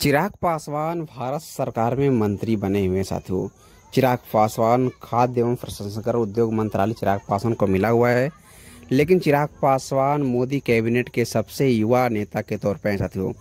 चिराग पासवान भारत सरकार में मंत्री बने हुए साथियों चिराग पासवान खाद्य एवं प्रसंस्करण उद्योग मंत्रालय चिराग पासवान को मिला हुआ है लेकिन चिराग पासवान मोदी कैबिनेट के सबसे युवा नेता के तौर पर हैं साथियों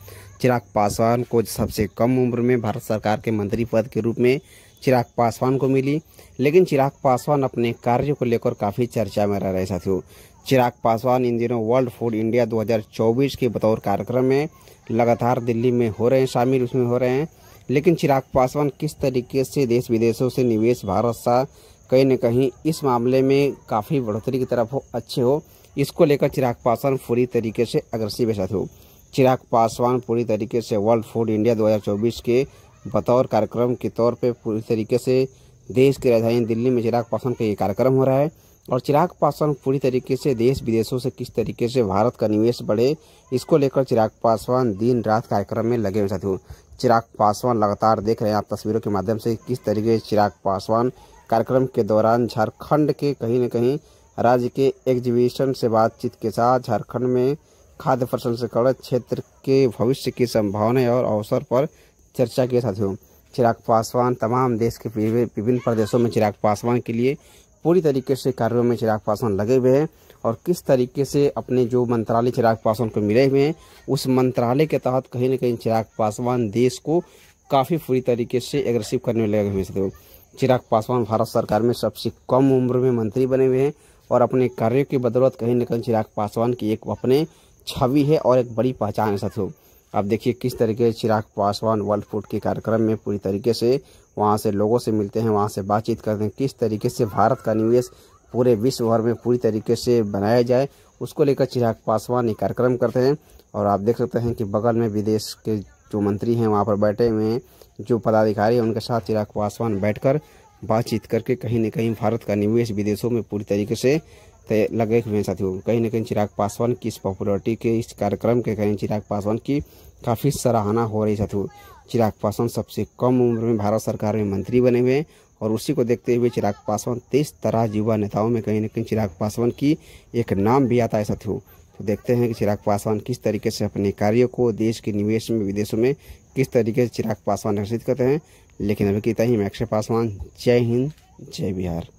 चिराग पासवान को सबसे कम उम्र में भारत सरकार के मंत्री पद के रूप में चिराग पासवान को मिली लेकिन चिराग पासवान अपने कार्य को लेकर काफ़ी चर्चा में रह रहे साथियों चिराग पासवान इन दिनों वर्ल्ड फूड इंडिया 2024 के बतौर कार्यक्रम में लगातार दिल्ली में हो रहे हैं शामिल उसमें हो रहे हैं लेकिन चिराग पासवान किस तरीके से देश विदेशों से निवेश भारत सा कहीं ना कहीं इस मामले में काफ़ी बढ़ोतरी की तरफ हो अच्छे हो इसको लेकर चिराग पासवान पूरी तरीके से अग्रसिव है साथियों चिराग पासवान पूरी तरीके से वर्ल्ड फूड इंडिया 2024 के बतौर कार्यक्रम के तौर पे पूरी तरीके से देश की राजधानी दिल्ली में चिराग पासवान का ये कार्यक्रम हो रहा है और चिराग पासवान पूरी तरीके से देश विदेशों से किस तरीके से भारत का निवेश बढ़े इसको लेकर चिराग पासवान दिन रात कार्यक्रम में लगे हुए साथियों चिराग पासवान लगातार देख रहे हैं आप तस्वीरों के माध्यम से किस तरीके से चिराग पासवान कार्यक्रम के दौरान झारखंड के कहीं न कहीं राज्य के एग्जीबिशन से बातचीत के साथ झारखंड में खाद्य प्रसंस्करण क्षेत्र के भविष्य की संभावनाएं और अवसर पर चर्चा किया साथियों चिराग पासवान तमाम देश के विभिन्न प्रदेशों में चिराग पासवान के लिए पूरी तरीके से कार्यों में चिराग पासवान लगे हुए हैं और किस तरीके से अपने जो मंत्रालय चिराग पासवान को मिले हुए हैं उस मंत्रालय के तहत कहीं ना कहीं चिराग पासवान देश को काफ़ी पूरी तरीके से एग्रेसिव करने में लगे हुए थे चिराग पासवान भारत सरकार में सबसे कम उम्र में मंत्री बने हुए हैं और अपने कार्यों की बदौलत कहीं ना कहीं चिराग पासवान की एक अपने छवि है और एक बड़ी पहचान है साथियों आप देखिए किस तरीके चिराग पासवान वर्ल्ड फूड के कार्यक्रम में पूरी तरीके से वहाँ से लोगों से मिलते हैं वहाँ से बातचीत करते हैं किस तरीके से भारत का निवेश पूरे विश्व भर में पूरी तरीके से बनाया जाए उसको लेकर चिराग पासवान ये कार्यक्रम करते हैं और आप देख सकते हैं कि बगल में विदेश के जो मंत्री हैं वहाँ पर बैठे हुए हैं जो पदाधिकारी हैं उनके साथ चिराग पासवान बैठकर बातचीत करके कहीं ना कहीं भारत का निवेश विदेशों में पूरी तरीके से लगे हुए हैं साथियों कहीं ना कहीं चिराग पासवान की इस पॉपुलरिटी के इस कार्यक्रम के कहीं चिराग पासवान की काफ़ी सराहना हो रही साथियों चिराग पासवान सबसे कम उम्र में भारत सरकार में मंत्री बने हुए हैं और उसी को देखते हुए चिराग पासवान तेईस तरह युवा नेताओं में कहीं ना कहीं चिराग पासवान की एक नाम भी आता है साथियों तो देखते हैं कि चिराग पासवान किस तरीके से अपने कार्यों को देश के निवेश में विदेशों में किस तरीके से चिराग पासवान निर्षित करते हैं लेकिन अभी कहता ही मैं अक्षय पासवान जय हिंद जय बिहार